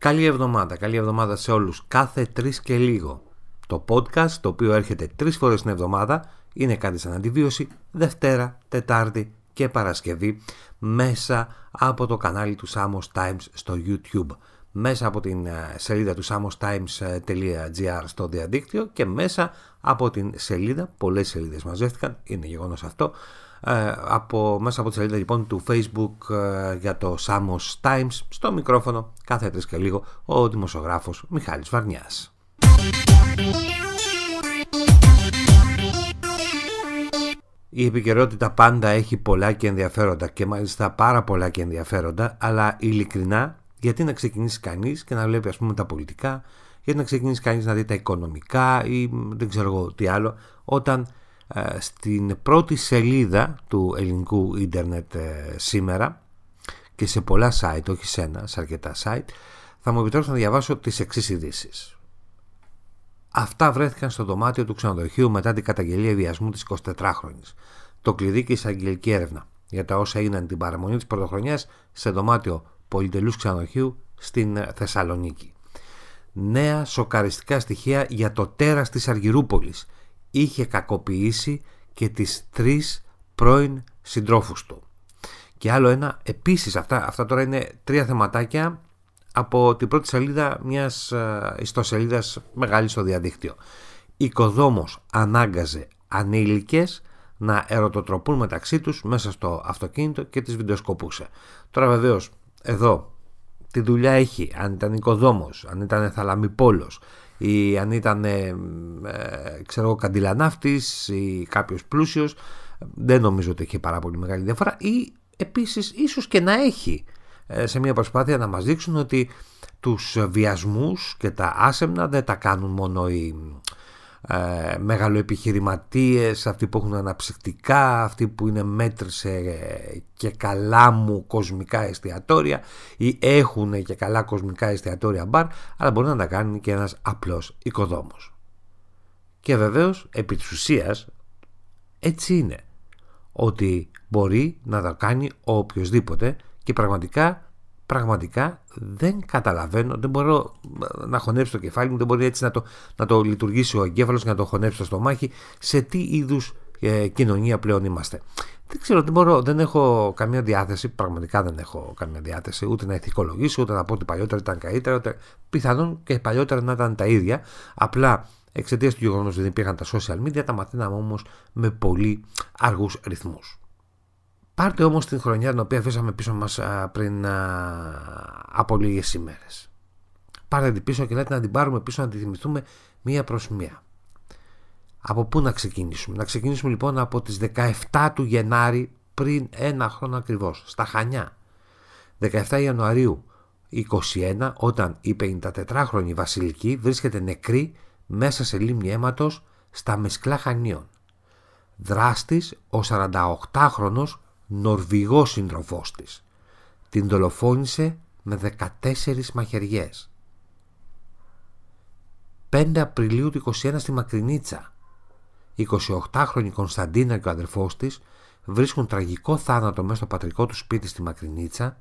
Καλή εβδομάδα, καλή εβδομάδα σε όλους. Κάθε τρεις και λίγο. Το podcast, το οποίο έρχεται τρεις φορές την εβδομάδα, είναι κάτι σαν αντιβίωση, Δευτέρα, Τετάρτη και Παρασκευή, μέσα από το κανάλι του Samos Times στο YouTube μέσα από την ε, σελίδα του samostimes.gr ε, στο διαδίκτυο και μέσα από την σελίδα, πολλές σελίδες μαζεύτηκαν, είναι γεγονός αυτό, ε, από, μέσα από τη σελίδα λοιπόν του facebook ε, για το Samos Times στο μικρόφωνο κάθε τρεις και λίγο ο δημοσιογράφος Μιχάλης Βαρνιάς. Η επικαιρότητα πάντα έχει πολλά και ενδιαφέροντα και μάλιστα πάρα πολλά και ενδιαφέροντα αλλά ειλικρινά γιατί να ξεκινήσει κανείς και να βλέπει ας πούμε τα πολιτικά γιατί να ξεκινήσει κανείς να δει τα οικονομικά ή δεν ξέρω εγώ τι άλλο όταν ε, στην πρώτη σελίδα του ελληνικού ίντερνετ ε, σήμερα και σε πολλά site, όχι σε ένα, σε αρκετά site, θα μου επιτρέψω να διαβάσω τις εξής ειδήσεις. Αυτά βρέθηκαν στο δωμάτιο του ξενοδοχείου μετά την καταγγελία βιασμού της 24χρονης. Το κλειδί και η εισαγγελική έρευνα για τα όσα έγιναν την παραμονή της πρωτοχρονιάς σε δωμάτιο πολυτελούς ξενοδοχείου στην ε, Θεσσαλονίκη. Νέα σοκαριστικά στοιχεία για το τέρας της Αργυρούπολης – είχε κακοποιήσει και τις τρεις πρώην συντρόφους του. Και άλλο ένα, επίσης αυτά, αυτά τώρα είναι τρία θεματάκια από την πρώτη σελίδα μιας ε, ιστοσελίδας μεγάλης στο διαδίκτυο. Οικοδόμος ανάγκαζε ανήλικες να ερωτοτροπούν μεταξύ τους μέσα στο αυτοκίνητο και τις βιντεοσκοπούσε. Τώρα βεβαίως εδώ τη δουλειά έχει αν ήταν οικοδόμος, αν ήταν θαλαμιπόλος, ή αν ήταν ε, ε ξέρω, ή κάποιος πλούσιος δεν νομίζω ότι έχει πάρα πολύ μεγάλη διαφορά ή επίσης ίσως και να έχει ε, σε μια προσπάθεια να μας δείξουν ότι τους βιασμούς και τα άσεμνα δεν τα κάνουν μόνο οι, ε, μεγαλοεπιχειρηματίες, αυτοί που έχουν αναψυκτικά, αυτοί που είναι μέτρη σε και καλά μου κοσμικά εστιατόρια ή έχουν και καλά κοσμικά εστιατόρια μπαρ, αλλά μπορεί να τα κάνει και ένας απλός οικοδόμος. Και βεβαίως, επί της ουσίας, έτσι είναι, ότι μπορεί να τα κάνει ο οποιοδήποτε και πραγματικά πραγματικά δεν καταλαβαίνω, δεν μπορώ να χωνέψω το κεφάλι μου, δεν μπορεί έτσι να το, να το λειτουργήσει ο εγκέφαλος και να το χωνέψω στο μάχη, σε τι είδους ε, κοινωνία πλέον είμαστε. Δεν ξέρω, δεν μπορώ, δεν έχω καμία διάθεση, πραγματικά δεν έχω καμία διάθεση, ούτε να ηθικολογήσω, ούτε να πω ότι παλιότερα ήταν καλύτερα, ούτε, πιθανόν και παλιότερα να ήταν τα ίδια, απλά εξαιτίας του ότι δεν υπήρχαν τα social media, τα μαθαίναμε όμως με πολύ αργούς ρυθμούς. Πάρτε όμως την χρονιά την οποία αφήσαμε πίσω μας πριν από λίγες ημέρες. Πάρτε την πίσω και λέτε να την πάρουμε πίσω να τη θυμηθούμε μία προς μία. Από πού να ξεκινήσουμε. Να ξεκινήσουμε λοιπόν από τις 17 του Γενάρη πριν ένα χρόνο ακριβώς, στα Χανιά. 17 Ιανουαρίου 21 όταν η 54χρονη Βασιλική βρίσκεται νεκρή μέσα σε λίμνη αίματος στα Μεσκλά Χανίων. Δράστης ο 48χρονος Νορβηγός σύντροφός της. Την δολοφόνησε με 14 μαχαιριές. 5 Απριλίου του 21 στη Μακρινίτσα. 28χρονη Κωνσταντίνα και ο αδερφός της βρίσκουν τραγικό θάνατο μέσα στο πατρικό τους σπίτι στη Μακρινίτσα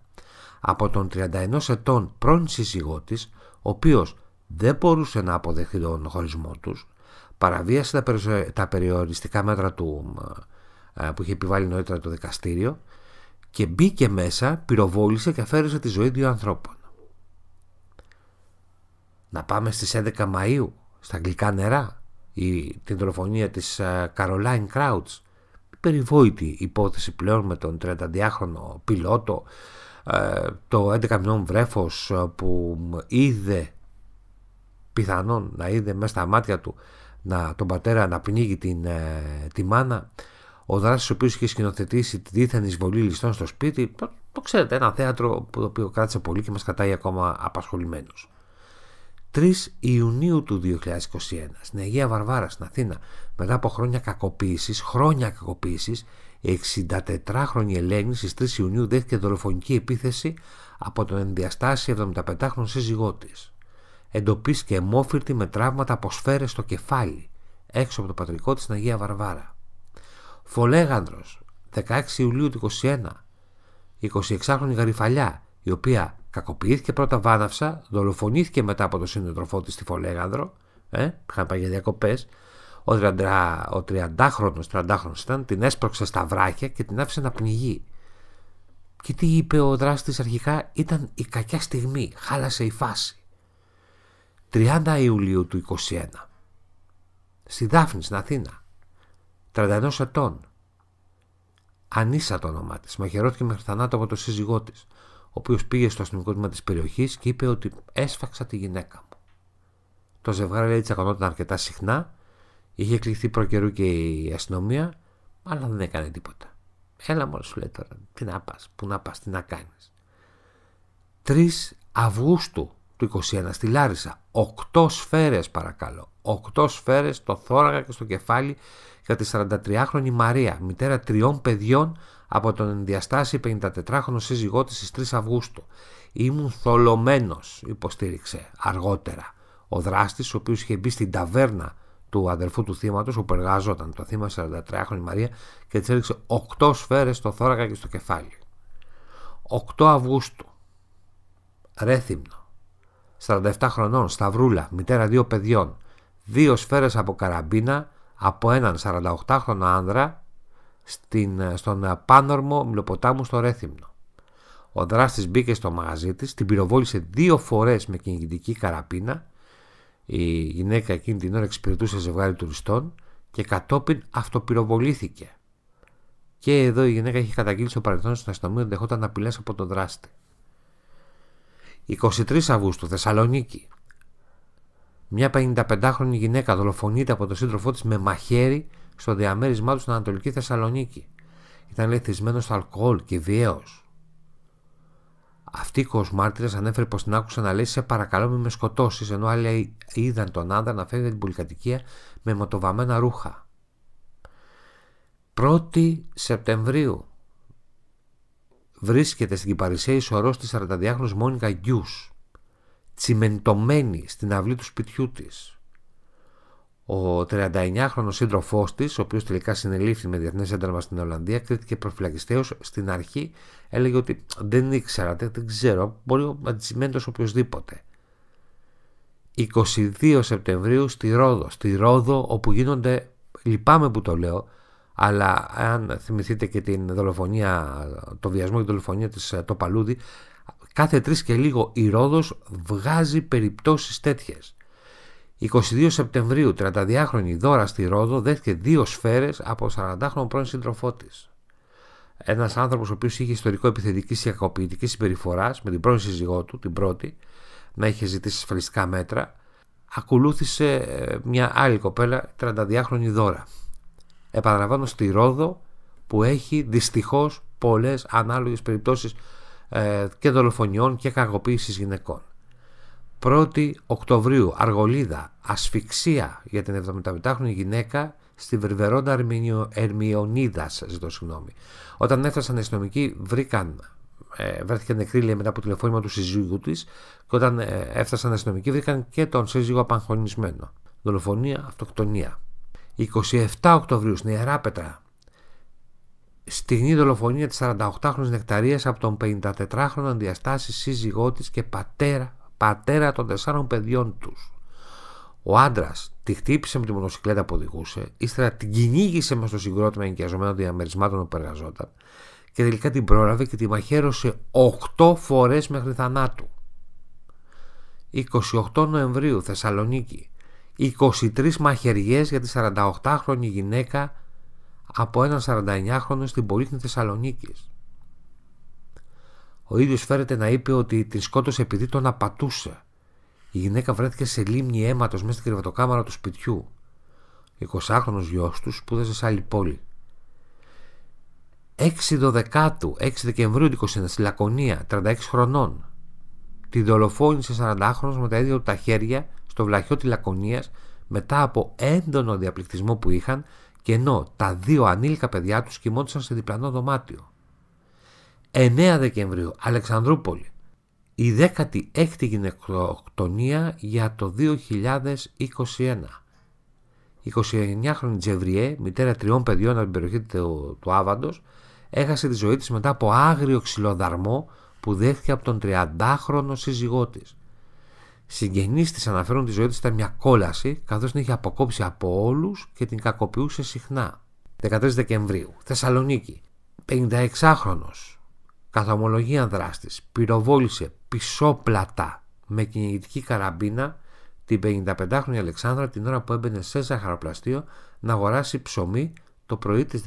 από τον 31 ετών πρώην σύζυγό της, ο οποίος δεν μπορούσε να αποδεχθεί τον χωρισμό τους, παραβίασε τα περιοριστικά μέτρα του που είχε επιβάλει νωρίτερα το δικαστήριο και μπήκε μέσα, πυροβόλησε και αφαίρεσε τη ζωή δύο ανθρώπων. Να πάμε στις 11 Μαΐου, στα αγγλικά νερά, η, την δολοφονία της Caroline Κράουτς περιβόητη υπόθεση πλέον με τον 32χρονο πιλότο, το 11 μηνών βρέφος που είδε πιθανόν να είδε μέσα στα μάτια του να, τον πατέρα να πνίγει την, ε, τη μάνα ο δράστης ο οποίος είχε σκηνοθετήσει τη δίθεν εισβολή ληστών στο σπίτι, το, ξέρετε, ένα θέατρο που το οποίο κράτησε πολύ και μας κρατάει ακόμα απασχολημένους. 3 Ιουνίου του 2021, στην Αγία Βαρβάρα, στην Αθήνα, μετά από χρόνια κακοποίησης, χρόνια κακοποίησης, 64χρονη Ελένη στι 3 Ιουνίου δέχτηκε δολοφονική επίθεση από τον ενδιαστασει 75 75χρονο σύζυγό της. Εντοπίστηκε αιμόφυρτη με τραύματα από σφαίρες στο κεφάλι, έξω από το πατρικό της Αγία Βαρβάρα. Φολέγανδρος, 16 Ιουλίου του 21, 26χρονη γαριφαλιά, η οποία κακοποιήθηκε πρώτα βάναυσα, δολοφονήθηκε μετά από τον σύντροφό της στη Φολέγανδρο, ε, είχαν πάει για διακοπές. Ο, 30, χρονος 30χρονο, χρονος ήταν, την έσπρωξε στα βράχια και την άφησε να πνιγεί. Και τι είπε ο δράστης αρχικά, ήταν η κακιά στιγμή, χάλασε η φάση. 30 Ιουλίου του 21. Στη Δάφνης, στην Αθήνα. 31 ετών. Ανίσα το όνομά της, μαχαιρώθηκε μέχρι θανάτου από τον σύζυγό της, ο οποίος πήγε στο αστυνομικό τμήμα της περιοχής και είπε ότι έσφαξα τη γυναίκα μου. Το ζευγάρι λέει τσακωνόταν αρκετά συχνά, είχε κληθεί προκαιρού και η αστυνομία, αλλά δεν έκανε τίποτα. Έλα μόνο σου λέει τώρα, τι να πας, πού να πας, τι να κάνεις. 3 Αυγούστου του 21 στη Λάρισα. Οκτώ σφαίρες παρακαλώ. οκτώ σφαίρες στο θώρακα και στο κεφάλι για τη 43χρονη Μαρία, μητέρα τριών παιδιών από τον ενδιαστάση 54χρονο σύζυγό της στις 3 Αυγούστου. Ήμουν θολωμένος, υποστήριξε αργότερα. Ο δράστης, ο οποίος είχε μπει στην ταβέρνα του αδερφού του θύματος, όπου εργάζονταν το θύμα 43χρονη Μαρία, και της έριξε 8 σφαίρες στο θώρακα και στο κεφάλι. 8 Αυγούστου. Ρέθυμνο. 47 χρονών, σταυρούλα, μητέρα δύο παιδιών, δύο σφαίρες από καραμπίνα από έναν 48χρονο άνδρα στην, στον πάνορμο Μιλοποτάμου στο Ρέθυμνο. Ο δράστης μπήκε στο μαγαζί της, την πυροβόλησε δύο φορές με κινητική καραπίνα. Η γυναίκα εκείνη την ώρα εξυπηρετούσε ζευγάρι τουριστών και κατόπιν αυτοπυροβολήθηκε. Και εδώ η γυναίκα είχε καταγγείλει στο παρελθόν στον αστυνομία ότι δεχόταν απειλέ από τον δράστη. 23 Αυγούστου, Θεσσαλονίκη. Μια 55χρονη γυναίκα δολοφονείται από τον σύντροφό της με μαχαίρι στο διαμέρισμά του στην Ανατολική Θεσσαλονίκη. Ήταν λεθισμένο στο αλκοόλ και βιαίος. Αυτή η κοσμάρτυρας ανέφερε πως την άκουσε να λέει: Σε παρακαλώ, μην με σκοτώσεις, ενώ άλλοι είδαν τον άντρα να φεύγει την πολυκατοικία με μοτοβαμμένα ρούχα. 1η Σεπτεμβρίου βρίσκεται στην Κυπαρισία η σωρός της 42χρονης Μόνικα Γκιούς, τσιμεντωμένη στην αυλή του σπιτιού της. Ο 39χρονος σύντροφός της, ο οποίος τελικά συνελήφθη με διεθνές ένταλμα στην Ολλανδία, κρίθηκε προφυλακιστέως στην αρχή, έλεγε ότι δεν ήξερα, δεν ξέρω, μπορεί να τσιμέντο οποιοδήποτε. 22 Σεπτεμβρίου στη Ρόδο, στη Ρόδο όπου γίνονται, λυπάμαι που το λέω, αλλά αν θυμηθείτε και την δολοφονία, το βιασμό και τη δολοφονία της ε, το Παλούδη, κάθε τρεις και λίγο η Ρόδος βγάζει περιπτώσεις τέτοιες. 22 Σεπτεμβρίου, 32χρονη δώρα στη Ρόδο δέχτηκε δύο σφαίρες από 40χρονο πρώην σύντροφό της. Ένας άνθρωπος ο οποίος είχε ιστορικό επιθετικής και κακοποιητικής συμπεριφοράς με την πρώην σύζυγό του, την πρώτη, να είχε ζητήσει ασφαλιστικά μέτρα, ακολούθησε ε, μια άλλη κοπέλα, 32χρονη δώρα επαναλαμβάνω στη Ρόδο που έχει δυστυχώς πολλές ανάλογες περιπτώσεις ε, και δολοφονιών και κακοποίησης γυναικών. 1η Οκτωβρίου, Αργολίδα, ασφυξία για την 75χρονη γυναίκα στη Βερβερόντα Ερμιονίδας, ζητώ συγγνώμη. Όταν έφτασαν οι αστυνομικοί βρήκαν ε, βρέθηκε νεκρή μετά από τηλεφώνημα του συζύγου της. Και όταν ε, έφτασαν αστυνομικοί, βρήκαν και τον σύζυγο απαγχωνισμένο. Δολοφονία, αυτοκτονία. 27 Οκτωβρίου στην Ιερά Πέτρα. Στιγμή δολοφονία της 48χρονης Νεκταρίας από τον 54χρονο διαστάσει σύζυγό της και πατέρα, πατέρα των τεσσάρων παιδιών τους. Ο άντρας τη χτύπησε με τη μονοσυκλέτα που οδηγούσε, ύστερα την κυνήγησε μες στο συγκρότημα ενοικιαζομένων διαμερισμάτων που εργαζόταν και τελικά την πρόλαβε και τη μαχαίρωσε 8 φορές μέχρι θανάτου. 28 Νοεμβρίου, Θεσσαλονίκη. 23 μαχαιριές για τη 48χρονη γυναίκα από έναν 49χρονο στην πολύχνη Θεσσαλονίκης. Ο ίδιος φέρεται να είπε ότι την σκότωσε επειδή τον απατούσε. Η γυναίκα βρέθηκε σε λίμνη αίματος μέσα στην κρεβατοκάμαρα του σπιτιού. 20χρονος γιος του σπούδασε σε άλλη πόλη. 6 Δεκάτου, 6 Δεκεμβρίου του 2021, στη Λακωνία, 36 χρονών. Τη δολοφόνησε χρόνο με τα ίδια του τα χέρια στο βλαχιό της Λακωνίας μετά από έντονο διαπληκτισμό που είχαν και ενώ τα δύο ανήλικα παιδιά τους κοιμόντουσαν σε διπλανό δωμάτιο. 9 Δεκεμβρίου, Αλεξανδρούπολη. Η 16η γυναικοκτονία για το 2021. 29χρονη Τζεβριέ, μητέρα τριών παιδιών από την περιοχή του, του Άβαντος, έχασε τη ζωή της μετά από άγριο ξυλοδαρμό που δέχτηκε από τον 30χρονο σύζυγό της. Συγγενείς της αναφέρουν ότι η ζωή της ήταν μια κόλαση, καθώς την είχε αποκόψει από όλους και την κακοποιούσε συχνά. 13 Δεκεμβρίου, Θεσσαλονίκη. 56χρονο. Καθομολογία δράστης. Πυροβόλησε πισόπλατα με κυνηγητική καραμπίνα την 55χρονη Αλεξάνδρα την ώρα που έμπαινε σε ζαχαροπλαστείο να αγοράσει ψωμί το πρωί της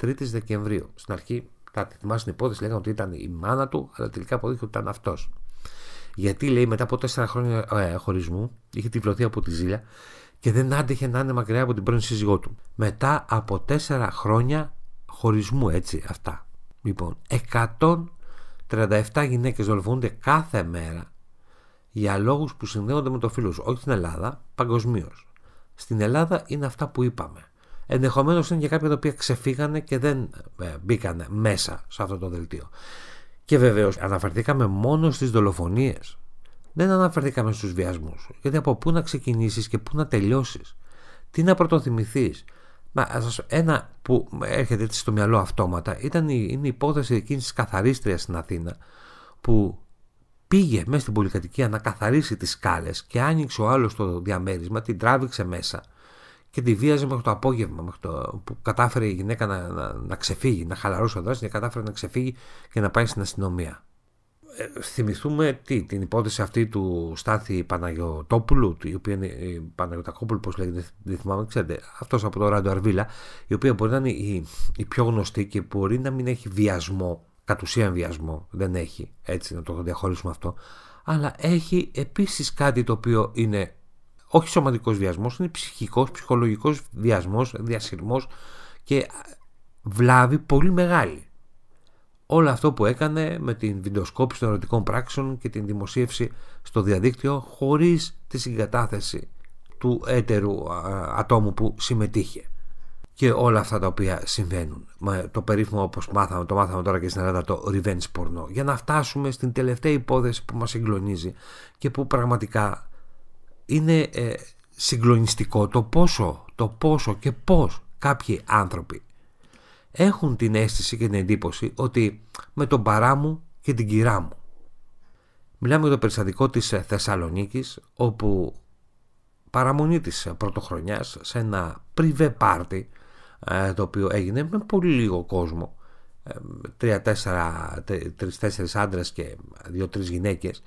13η Δεκεμβρίου. Στην αρχή, θα θυμάσαι την υπόθεση, λέγανε ότι ήταν η μάνα του, αλλά τελικά αποδείχθηκε ότι ήταν αυτός. Γιατί λέει μετά από τέσσερα χρόνια ε, χωρισμού είχε τυφλωθεί από τη ζήλια και δεν άντεχε να είναι μακριά από την πρώην σύζυγό του. Μετά από τέσσερα χρόνια χωρισμού έτσι αυτά. Λοιπόν, 137 γυναίκες δολοφονούνται κάθε μέρα για λόγους που συνδέονται με το φίλο σου. Όχι στην Ελλάδα, παγκοσμίως. Στην Ελλάδα είναι αυτά που είπαμε. Ενδεχομένως είναι και κάποια τα οποία ξεφύγανε και δεν ε, μπήκανε μέσα σε αυτό το δελτίο. Και βεβαίως αναφερθήκαμε μόνο στις δολοφονίες. Δεν αναφερθήκαμε στους βιασμούς. Γιατί από πού να ξεκινήσεις και πού να τελειώσεις. Τι να πρωτοθυμηθείς. Ένα που έρχεται έτσι στο μυαλό αυτόματα ήταν η, είναι η υπόθεση εκείνης της καθαρίστριας στην Αθήνα που πήγε μέσα στην πολυκατοικία να καθαρίσει τις σκάλες και άνοιξε ο άλλος το διαμέρισμα, την τράβηξε μέσα και τη βίαζε μέχρι το απόγευμα, μέχρι το, που κατάφερε η γυναίκα να, να, να ξεφύγει, να χαλαρώσει ο δράστης και κατάφερε να ξεφύγει και να πάει στην αστυνομία. Ε, θυμηθούμε τι, την υπόθεση αυτή του Στάθη Παναγιωτόπουλου, η οποία είναι η Παναγιωτακόπουλου, πώς λέγεται, δεν θυμάμαι, ξέρετε, αυτός από το Ράντο Αρβίλα, η οποία μπορεί να είναι η, η πιο γνωστή και μπορεί να μην έχει βιασμό, κατ' ουσίαν βιασμό, δεν έχει, έτσι να το διαχωρίσουμε αυτό, αλλά έχει επίσης κάτι το οποίο είναι όχι σωματικός βιασμός, είναι ψυχικός, ψυχολογικός βιασμός, διασυρμός και βλάβη πολύ μεγάλη. Όλο αυτό που έκανε με την βιντεοσκόπηση των ερωτικών πράξεων και την δημοσίευση στο διαδίκτυο χωρίς τη συγκατάθεση του έτερου ατόμου που συμμετείχε. Και όλα αυτά τα οποία συμβαίνουν. το περίφημο όπως μάθαμε, το μάθαμε τώρα και στην Ελλάδα το revenge porno. Για να φτάσουμε στην τελευταία υπόθεση που μας εγκλονίζει και που πραγματικά είναι ε, συγκλονιστικό το πόσο, το πόσο και πώς κάποιοι άνθρωποι έχουν την αίσθηση και την εντύπωση ότι με τον παρά μου και την κυρά μου. Μιλάμε για το περιστατικό της ε, Θεσσαλονίκης όπου παραμονή της ε, πρωτοχρονιάς σε ένα πριβέ πάρτι το οποίο έγινε με πολύ λίγο τρεις τρεις-τέσσερις άντρες και δύο-τρεις γυναίκες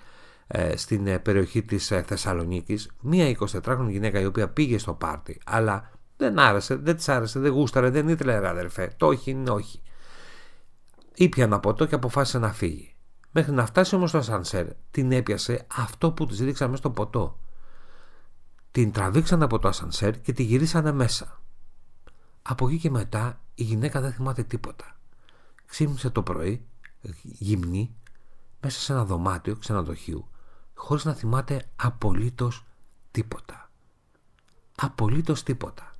ε, στην ε, περιοχή της ε, Θεσσαλονίκης μία 24χρονη γυναίκα η οποία πήγε στο πάρτι αλλά δεν άρεσε, δεν της άρεσε, δεν γούσταρε, δεν ήθελε αδερφέ, το όχι είναι όχι. Ήπια από ποτό και αποφάσισε να φύγει. Μέχρι να φτάσει όμως στο ασανσέρ την έπιασε αυτό που της δείξαμε στο ποτό. Την τραβήξαν από το ασανσέρ και τη γυρίσανε μέσα. Από εκεί και μετά η γυναίκα δεν θυμάται τίποτα. Ξύπνησε το πρωί, γυμνή, μέσα σε ένα δωμάτιο ξενοδοχείου χωρίς να θυμάται απολύτως τίποτα. Απολύτως τίποτα.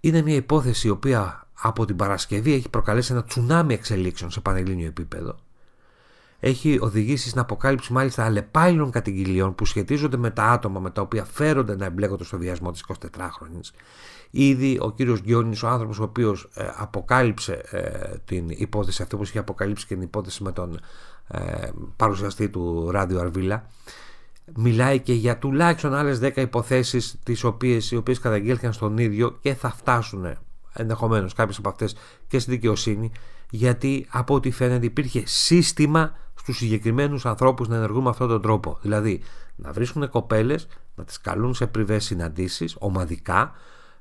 Είναι μια υπόθεση η οποία από την Παρασκευή έχει προκαλέσει ένα τσουνάμι εξελίξεων σε πανελλήνιο επίπεδο. Έχει οδηγήσει στην αποκάλυψη μάλιστα αλλεπάλληλων κατηγγυλιών που σχετίζονται με τα άτομα με τα οποία φέρονται να εμπλέκονται στο βιασμό της 24χρονη. Ήδη ο κύριος Γκιόνι, ο άνθρωπος ο οποίος ε, αποκάλυψε ε, την υπόθεση αυτή, όπως είχε αποκαλύψει και την υπόθεση με τον ε, παρουσιαστή του Ράδιο Αρβίλα μιλάει και για τουλάχιστον άλλες 10 υποθέσεις τις οποίες, οι οποίες καταγγέλθηκαν στον ίδιο και θα φτάσουν ε, ενδεχομένως κάποιες από αυτές και στη δικαιοσύνη γιατί από ό,τι φαίνεται υπήρχε σύστημα στους συγκεκριμένους ανθρώπους να ενεργούν με αυτόν τον τρόπο δηλαδή να βρίσκουν κοπέλες να τις καλούν σε πριβές συναντήσεις ομαδικά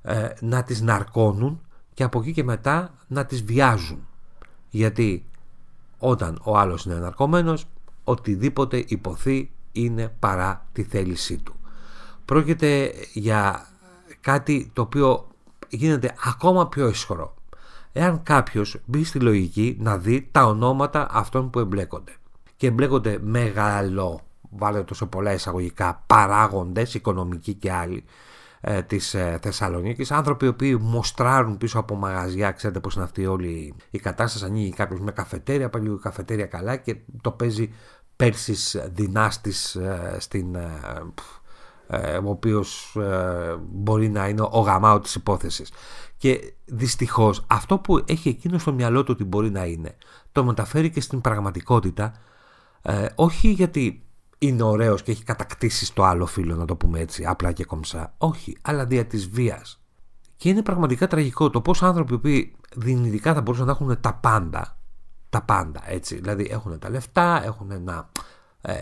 ε, να τις ναρκώνουν και από εκεί και μετά να τις βιάζουν γιατί όταν ο άλλος είναι εναρκωμένος, οτιδήποτε υποθεί είναι παρά τη θέλησή του. Πρόκειται για κάτι το οποίο γίνεται ακόμα πιο ισχυρό. Εάν κάποιος μπει στη λογική να δει τα ονόματα αυτών που εμπλέκονται και εμπλέκονται μεγάλο, βάλε τόσο πολλά εισαγωγικά, παράγοντες, οικονομικοί και άλλοι, ε, της ε, Θεσσαλονίκης, άνθρωποι οποίοι μοστράρουν πίσω από μαγαζιά, ξέρετε πως είναι αυτή όλη η κατάσταση, ανοίγει κάποιος με καφετέρια, πάει λίγο η καφετέρια καλά και το παίζει πέρσις δυνάστης ε, στην, ε, ε, ο οποίος ε, μπορεί να είναι ο γαμάο της υπόθεσης. Και δυστυχώς αυτό που έχει εκείνο στο μυαλό του ότι μπορεί να είναι, το μεταφέρει και στην πραγματικότητα, όχι γιατί είναι ωραίος και έχει κατακτήσει το άλλο φίλο, να το πούμε έτσι, απλά και κομψά. Όχι, αλλά δια της βίας. Και είναι πραγματικά τραγικό το πώς άνθρωποι που δυνητικά θα μπορούσαν να έχουν τα πάντα, τα πάντα έτσι, δηλαδή έχουν τα λεφτά, έχουν ένα, ε,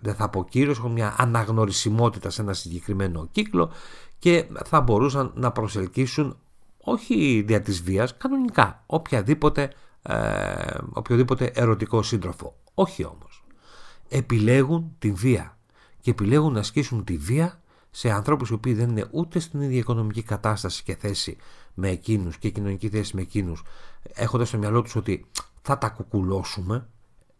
δεν θα πω κύριος, έχουν μια αναγνωρισιμότητα σε ένα συγκεκριμένο κύκλο και θα μπορούσαν να προσελκύσουν όχι δια της βίας, κανονικά, οποιαδήποτε, ε, οποιοδήποτε ερωτικό σύντροφο. Όχι όμως επιλέγουν τη βία και επιλέγουν να ασκήσουν τη βία σε ανθρώπους οι οποίοι δεν είναι ούτε στην ίδια οικονομική κατάσταση και θέση με εκείνους και κοινωνική θέση με εκείνους έχοντας στο μυαλό τους ότι θα τα κουκουλώσουμε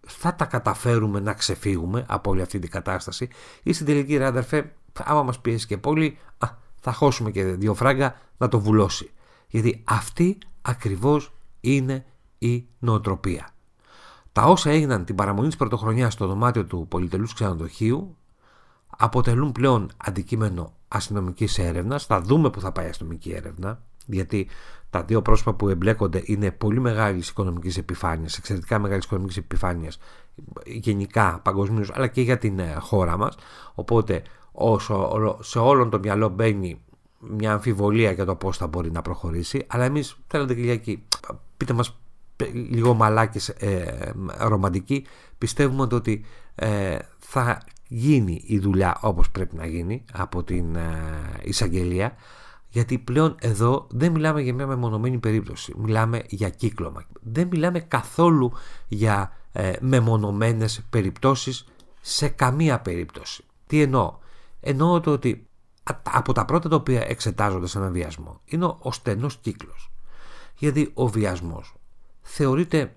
θα τα καταφέρουμε να ξεφύγουμε από όλη αυτή την κατάσταση ή στην τελική ρε αδερφέ άμα μας πιέσει και πολύ α, θα χώσουμε και δύο φράγκα να το βουλώσει γιατί αυτή ακριβώς είναι η νοοτροπία τα όσα έγιναν την παραμονή της πρωτοχρονιάς στο δωμάτιο του πολυτελούς ξενοδοχείου αποτελούν πλέον αντικείμενο αστυνομικής έρευνας. Θα δούμε που θα πάει η αστυνομική έρευνα, γιατί τα δύο πρόσωπα που εμπλέκονται είναι πολύ μεγάλης οικονομικής επιφάνειας, εξαιρετικά μεγάλης οικονομικής επιφάνειας γενικά παγκοσμίως, αλλά και για την ε, χώρα μας. Οπότε όσο, σε όλον το μυαλό μπαίνει μια αμφιβολία για το πώς θα μπορεί να προχωρήσει, αλλά εμείς θέλετε Κυριακή, πείτε μας λίγο μαλάκες ε, ρομαντικοί πιστεύουμε ότι ε, θα γίνει η δουλειά όπως πρέπει να γίνει από την ε, εισαγγελία γιατί πλέον εδώ δεν μιλάμε για μια μεμονωμένη περίπτωση μιλάμε για κύκλωμα δεν μιλάμε καθόλου για ε, μεμονωμένες περιπτώσεις σε καμία περίπτωση τι εννοώ εννοώ το ότι από τα πρώτα τα οποία εξετάζονται σε έναν βιασμό είναι ο στενός κύκλος γιατί ο βιασμός θεωρείται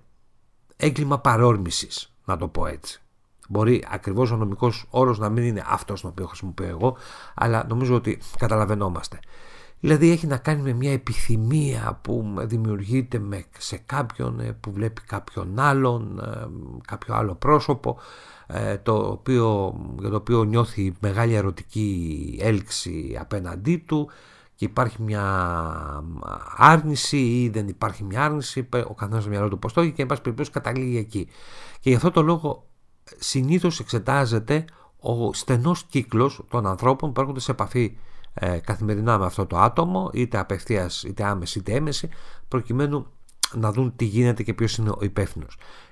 έγκλημα παρόρμησης, να το πω έτσι. Μπορεί ακριβώς ο νομικός όρος να μην είναι αυτός τον οποίο χρησιμοποιώ εγώ, αλλά νομίζω ότι καταλαβαίνόμαστε. Δηλαδή έχει να κάνει με μια επιθυμία που δημιουργείται με, σε κάποιον ε, που βλέπει κάποιον άλλον, ε, κάποιο άλλο πρόσωπο, ε, το οποίο, για το οποίο νιώθει μεγάλη ερωτική έλξη απέναντί του, και υπάρχει μια άρνηση ή δεν υπάρχει μια άρνηση, ο καθένα στο μυαλό του πώς το έχει και εν πάση περιπτώσει καταλήγει εκεί. Και γι' αυτό το λόγο ε, συνήθως εξετάζεται ο στενός κύκλος των ανθρώπων που έρχονται σε επαφή ε, καθημερινά με αυτό το άτομο, είτε απευθείας, είτε άμεση, είτε έμεση, προκειμένου να δουν τι γίνεται και ποιος είναι ο υπεύθυνος.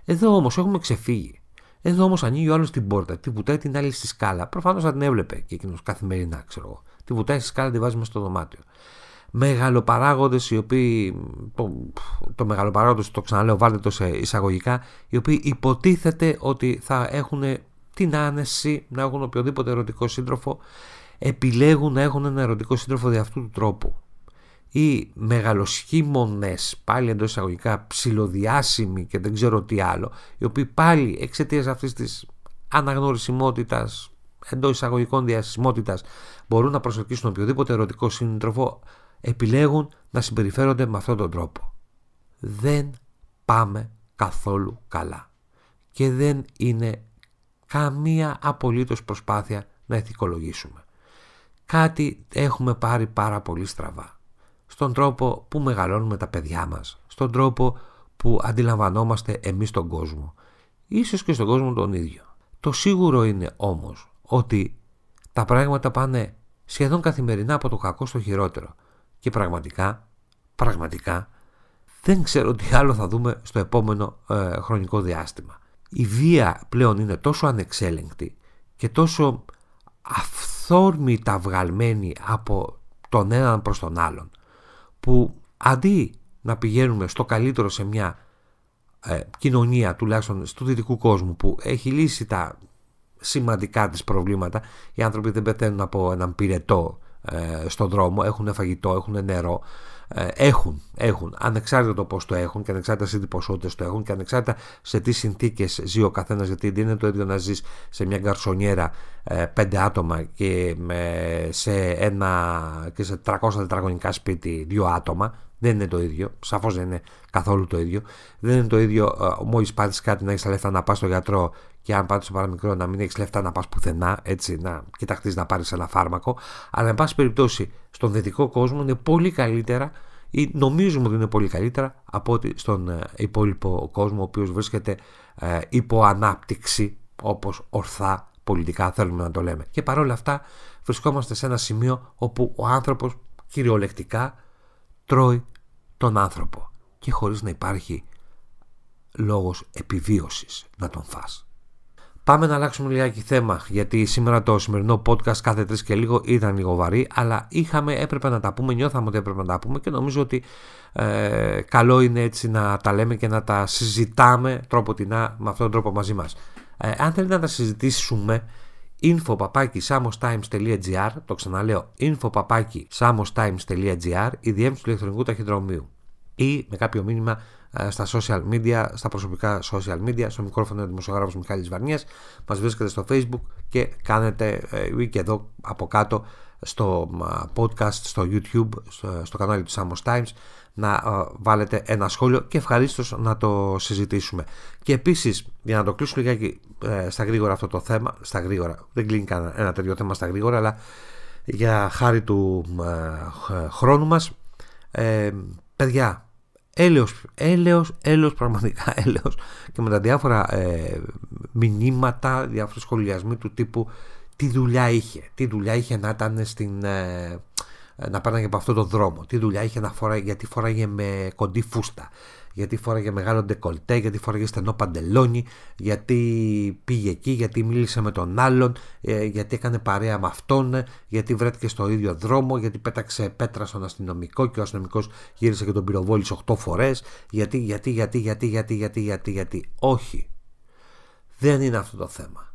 Εδώ όμως έχουμε ξεφύγει. Εδώ όμως ανοίγει ο άλλος την πόρτα, την πουτάει την άλλη στη σκάλα. Προφανώς θα την έβλεπε και εκείνος καθημερινά, ξέρω εγώ τη βουτάει στη σκάλα, τη βάζει μέσα στο δωμάτιο. Μεγαλοπαράγοντες οι οποίοι. Το, το το ξαναλέω, βάλτε το σε εισαγωγικά, οι οποίοι υποτίθεται ότι θα έχουν την άνεση να έχουν οποιοδήποτε ερωτικό σύντροφο, επιλέγουν να έχουν ένα ερωτικό σύντροφο δι' αυτού του τρόπου. Ή μεγαλοσχήμονες, πάλι εντός εισαγωγικά, ψηλοδιάσημοι και δεν ξέρω τι άλλο, οι οποίοι πάλι εξαιτίας αυτής της αναγνωρισιμότητας εντός εισαγωγικών διασημότητας μπορούν να προσελκύσουν οποιοδήποτε ερωτικό σύντροφο, επιλέγουν να συμπεριφέρονται με αυτόν τον τρόπο. Δεν πάμε καθόλου καλά. Και δεν είναι καμία απολύτως προσπάθεια να ηθικολογήσουμε. Κάτι έχουμε πάρει πάρα πολύ στραβά. Στον τρόπο που μεγαλώνουμε τα παιδιά μας. Στον τρόπο που αντιλαμβανόμαστε εμείς τον κόσμο. Ίσως και στον κόσμο τον ίδιο. Το σίγουρο είναι όμως ότι τα πράγματα πάνε σχεδόν καθημερινά από το κακό στο χειρότερο. Και πραγματικά, πραγματικά, δεν ξέρω τι άλλο θα δούμε στο επόμενο ε, χρονικό διάστημα. Η βία πλέον είναι τόσο ανεξέλεγκτη και τόσο αυθόρμητα βγαλμένη από τον έναν προς τον άλλον που αντί να πηγαίνουμε στο καλύτερο σε μια ε, κοινωνία τουλάχιστον στο δυτικού κόσμου που έχει λύσει τα σημαντικά τις προβλήματα. Οι άνθρωποι δεν πεθαίνουν από έναν πυρετό ε, στον δρόμο, έχουν φαγητό, έχουν νερό, ε, έχουν, έχουν, ανεξάρτητα το πώς το έχουν και ανεξάρτητα σε τι ποσότητες το έχουν και ανεξάρτητα σε τι συνθήκες ζει ο καθένας, γιατί δεν είναι το ίδιο να ζεις σε μια γκαρσονιέρα ε, πέντε άτομα και, σε ένα, και σε 300 τετραγωνικά σπίτι δύο άτομα, δεν είναι το ίδιο. σαφώς δεν είναι καθόλου το ίδιο. Δεν είναι το ίδιο ε, μόλι πάθει κάτι να έχει τα λεφτά να πας στο γιατρό και αν πάρει το παραμικρό να μην έχεις λεφτά να πας πουθενά, έτσι, να κοιταχτείς να πάρεις ένα φάρμακο. Αλλά, εν πάση περιπτώσει, στον δυτικό κόσμο είναι πολύ καλύτερα ή νομίζουμε ότι είναι πολύ καλύτερα από ότι στον ε, υπόλοιπο κόσμο, ο οποίος βρίσκεται ε, υπό ανάπτυξη, όπως ορθά πολιτικά θέλουμε να το λέμε. Και παρόλα αυτά, βρισκόμαστε σε ένα σημείο όπου ο άνθρωπος κυριολεκτικά τρώει τον άνθρωπο και χωρίς να υπάρχει λόγος επιβίωσης να τον φας. Πάμε να αλλάξουμε λιγάκι θέμα, γιατί σήμερα το σημερινό podcast κάθε τρεις και λίγο ήταν λίγο βαρύ, αλλά είχαμε, έπρεπε να τα πούμε, νιώθαμε ότι έπρεπε να τα πούμε και νομίζω ότι ε, καλό είναι έτσι να τα λέμε και να τα συζητάμε τρόποτινά με αυτόν τον τρόπο μαζί μας. Ε, αν θέλετε να τα συζητήσουμε, info.samostimes.gr Το ξαναλέω, info.samostimes.gr η διεύθυνση του ηλεκτρονικού ταχυδρομείου ή με κάποιο μήνυμα ε, στα social media, στα προσωπικά social media, στο μικρόφωνο ο δημοσιογράφου Μιχάλης Βαρνίας. μας βρίσκεται στο facebook και κάνετε ε, ή και εδώ από κάτω στο ε, podcast, στο YouTube, στο κανάλι του Samos Times να βάλετε ένα σχόλιο και ευχαρίστως να το συζητήσουμε. Και επίσης, για να το κλείσω λιγάκι στα γρήγορα αυτό το θέμα, στα γρήγορα, δεν κλείνει κανένα ένα τέτοιο θέμα στα γρήγορα, αλλά για χάρη του χρόνου μας, παιδιά, έλεος, έλεος, έλεος, πραγματικά έλεος και με τα διάφορα ε, μηνύματα, διάφορα σχολιασμοί του τύπου τι δουλειά είχε, τι δουλειά είχε να ήταν στην... Ε, να πέρναγε από αυτό το δρόμο, τι δουλειά είχε να φοράει γιατί φοράγε με κοντή φούστα, γιατί φόραγε μεγάλο ντεκολτέ, γιατί φόραγε στενό παντελόνι, γιατί πήγε εκεί, γιατί μίλησε με τον άλλον, ε, γιατί έκανε παρέα με αυτόν, ε, γιατί βρέθηκε στο ίδιο δρόμο, γιατί πέταξε πέτρα στον αστυνομικό και ο αστυνομικός γύρισε και τον πυροβόλησε 8 φορές. Γιατί, γιατί, γιατί, γιατί, γιατί, γιατί, γιατί, γιατί. Όχι. Δεν είναι αυτό το θέμα.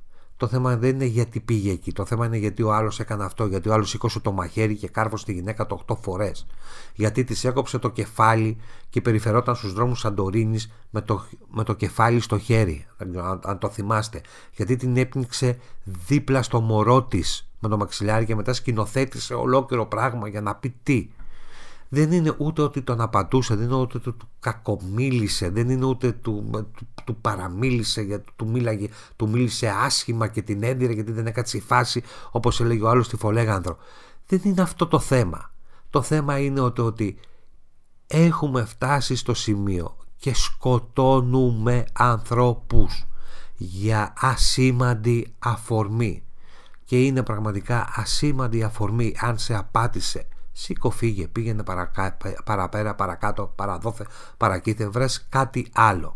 Το θέμα δεν είναι γιατί πήγε εκεί. Το θέμα είναι γιατί ο άλλος έκανε αυτό. Γιατί ο άλλος σήκωσε το μαχαίρι και κάρβωσε τη γυναίκα το 8 φορές. Γιατί της έκοψε το κεφάλι και περιφερόταν στους δρόμους Σαντορίνης με το, με το κεφάλι στο χέρι. Αν, αν το θυμάστε. Γιατί την έπνιξε δίπλα στο μωρό της με το μαξιλάρι και μετά σκηνοθέτησε ολόκληρο πράγμα για να πει τι δεν είναι ούτε ότι τον απαντούσε, δεν είναι ούτε ότι του κακομίλησε, δεν είναι ούτε του, του, παραμίλησε, γιατί του, μίλησε άσχημα και την έντυρε γιατί δεν έκατσε η φάση όπως έλεγε ο άλλος στη Φολέγανδρο. Δεν είναι αυτό το θέμα. Το θέμα είναι ότι, ότι έχουμε φτάσει στο σημείο και σκοτώνουμε ανθρώπους για ασήμαντη αφορμή και είναι πραγματικά ασήμαντη αφορμή αν σε απάτησε Σήκω, φύγε, πήγαινε παραπέρα, παρακάτω, παραδόθε, παρακύθε βρες κάτι άλλο.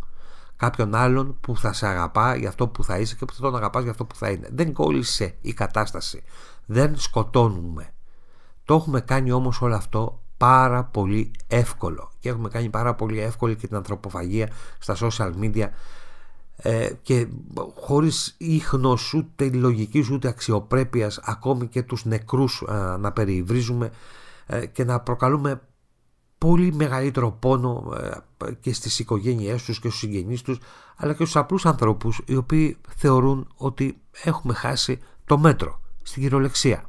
Κάποιον άλλον που θα σε αγαπά για αυτό που θα είσαι και που θα τον αγαπάς για αυτό που θα είναι. Δεν κόλλησε η κατάσταση. Δεν σκοτώνουμε. Το έχουμε κάνει όμως όλο αυτό πάρα πολύ εύκολο και έχουμε κάνει πάρα πολύ εύκολη και την ανθρωποφαγία στα social media ε, και χωρίς ίχνος ούτε λογικής ούτε αξιοπρέπειας ακόμη και τους νεκρούς ε, να περιβρίζουμε ε, και να προκαλούμε πολύ μεγαλύτερο πόνο ε, και στις οικογένειές τους και στους συγγενείς τους αλλά και στους απλούς ανθρώπους οι οποίοι θεωρούν ότι έχουμε χάσει το μέτρο στην κυριολεξία.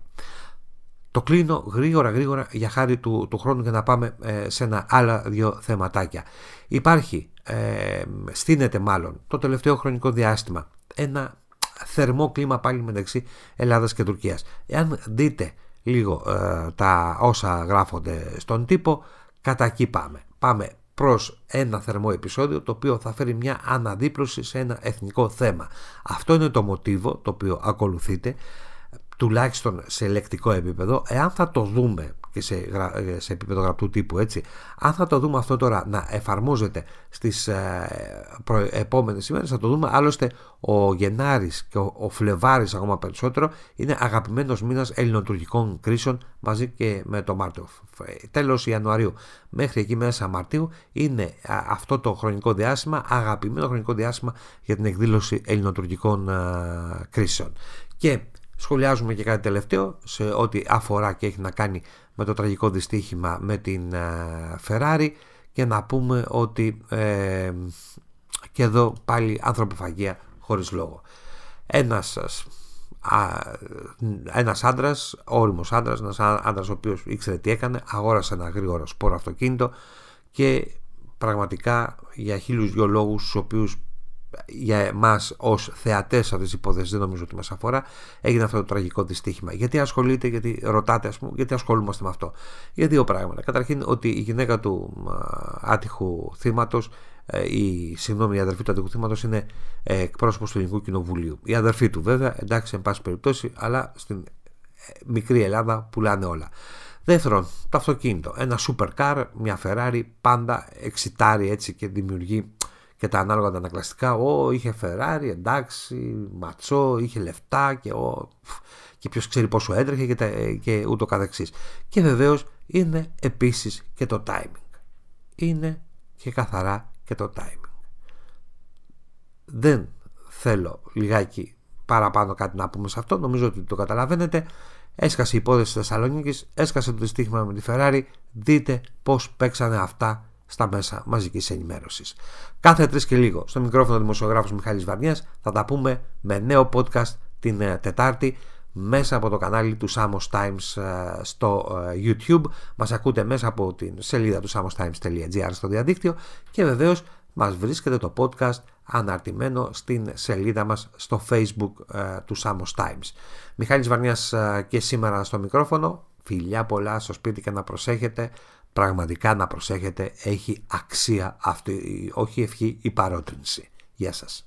Το κλείνω γρήγορα γρήγορα για χάρη του, χρόνου και να πάμε ε, σε ένα άλλα δύο θεματάκια. Υπάρχει, ε, στείνεται μάλλον το τελευταίο χρονικό διάστημα ένα θερμό κλίμα πάλι μεταξύ Ελλάδας και Τουρκίας. Εάν δείτε λίγο ε, τα όσα γράφονται στον τύπο, κατά εκεί πάμε. Πάμε προς ένα θερμό επεισόδιο το οποίο θα φέρει μια αναδίπλωση σε ένα εθνικό θέμα. Αυτό είναι το μοτίβο το οποίο ακολουθείτε τουλάχιστον σε λεκτικό επίπεδο, εάν θα το δούμε σε, ε, σε επίπεδο γραπτού τύπου έτσι. Αν θα το δούμε αυτό τώρα να εφαρμόζεται στις ε, προ, επόμενες ημέρες θα το δούμε άλλωστε ο Γενάρης και ο, ο Φλεβάρης ακόμα περισσότερο είναι αγαπημένος μήνας ελληνοτουρκικών κρίσεων μαζί και με το Μάρτιο. Τέλος Ιανουαρίου μέχρι εκεί μέσα Μαρτίου είναι αυτό το χρονικό διάστημα αγαπημένο χρονικό διάστημα για την εκδήλωση ελληνοτουρκικών ε, κρίσεων. Και σχολιάζουμε και κάτι τελευταίο σε ό,τι αφορά και έχει να κάνει με το τραγικό δυστύχημα με την ε, Ferrari και να πούμε ότι ε, και εδώ πάλι ανθρωποφαγία χωρίς λόγο. Ένας, α, ένας άντρας, όριμος άντρας, ένας άντρας ο οποίος ήξερε τι έκανε, αγόρασε ένα γρήγορο σπόρο αυτοκίνητο και πραγματικά για χίλιους δυο λόγους στους για εμάς ως θεατές αυτή τη υπόθεση, δεν νομίζω ότι μας αφορά, έγινε αυτό το τραγικό δυστύχημα. Γιατί ασχολείται, γιατί ρωτάτε, ας πούμε, γιατί ασχολούμαστε με αυτό. Για δύο πράγματα. Καταρχήν, ότι η γυναίκα του άτυχου θύματος, ε, η συγγνώμη, η αδερφή του άτυχου θύματος είναι ε, εκπρόσωπος του Ελληνικού Κοινοβουλίου. Η αδερφή του, βέβαια, εντάξει, εν πάση περιπτώσει, αλλά στην ε, μικρή Ελλάδα πουλάνε όλα. Δεύτερον, το αυτοκίνητο. Ένα supercar, μια Ferrari, πάντα εξητάρει έτσι και δημιουργεί και τα ανάλογα τα ανακλαστικά. ο, είχε Ferrari, εντάξει, ματσό, είχε λεφτά και ο, και ποιος ξέρει πόσο έτρεχε και, τα, ε, και ούτω καθεξής. Και βεβαίως είναι επίσης και το timing. Είναι και καθαρά και το timing. Δεν θέλω λιγάκι παραπάνω κάτι να πούμε σε αυτό, νομίζω ότι το καταλαβαίνετε. Έσκασε η υπόθεση της Θεσσαλονίκης, έσκασε το δυστύχημα με τη Ferrari. Δείτε πώς παίξανε αυτά στα μέσα μαζικής ενημέρωσης. Κάθε τρεις και λίγο, στο μικρόφωνο δημοσιογράφος Μιχάλης Βαρνια, θα τα πούμε με νέο podcast την ε, Τετάρτη μέσα από το κανάλι του Samos Times ε, στο ε, YouTube. Μας ακούτε μέσα από την σελίδα του samostimes.gr στο διαδίκτυο και βεβαίως μας βρίσκεται το podcast αναρτημένο στην σελίδα μας στο Facebook του Samos Times. Μιχάλης Βαρνιάς και σήμερα στο μικρόφωνο. Φιλιά πολλά στο σπίτι και να προσέχετε πραγματικά να προσέχετε έχει αξία αυτή όχι ευχή η παρότρινση. Γεια σας.